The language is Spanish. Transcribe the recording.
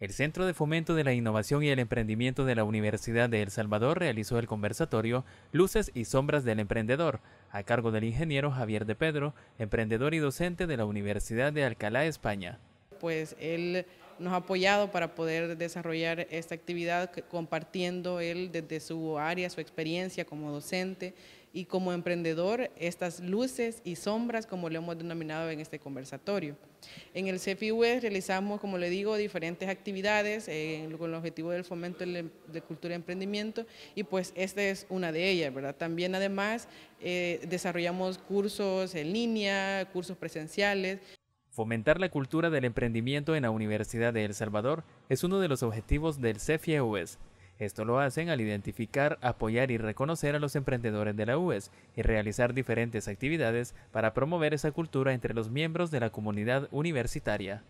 El Centro de Fomento de la Innovación y el Emprendimiento de la Universidad de El Salvador realizó el conversatorio Luces y Sombras del Emprendedor, a cargo del ingeniero Javier de Pedro, emprendedor y docente de la Universidad de Alcalá, España. Pues él nos ha apoyado para poder desarrollar esta actividad compartiendo él desde su área, su experiencia como docente y como emprendedor estas luces y sombras como le hemos denominado en este conversatorio. En el CFIUE realizamos, como le digo, diferentes actividades eh, con el objetivo del fomento de cultura y emprendimiento y pues esta es una de ellas, ¿verdad? También además eh, desarrollamos cursos en línea, cursos presenciales Fomentar la cultura del emprendimiento en la Universidad de El Salvador es uno de los objetivos del CEFIE UES. Esto lo hacen al identificar, apoyar y reconocer a los emprendedores de la UES y realizar diferentes actividades para promover esa cultura entre los miembros de la comunidad universitaria.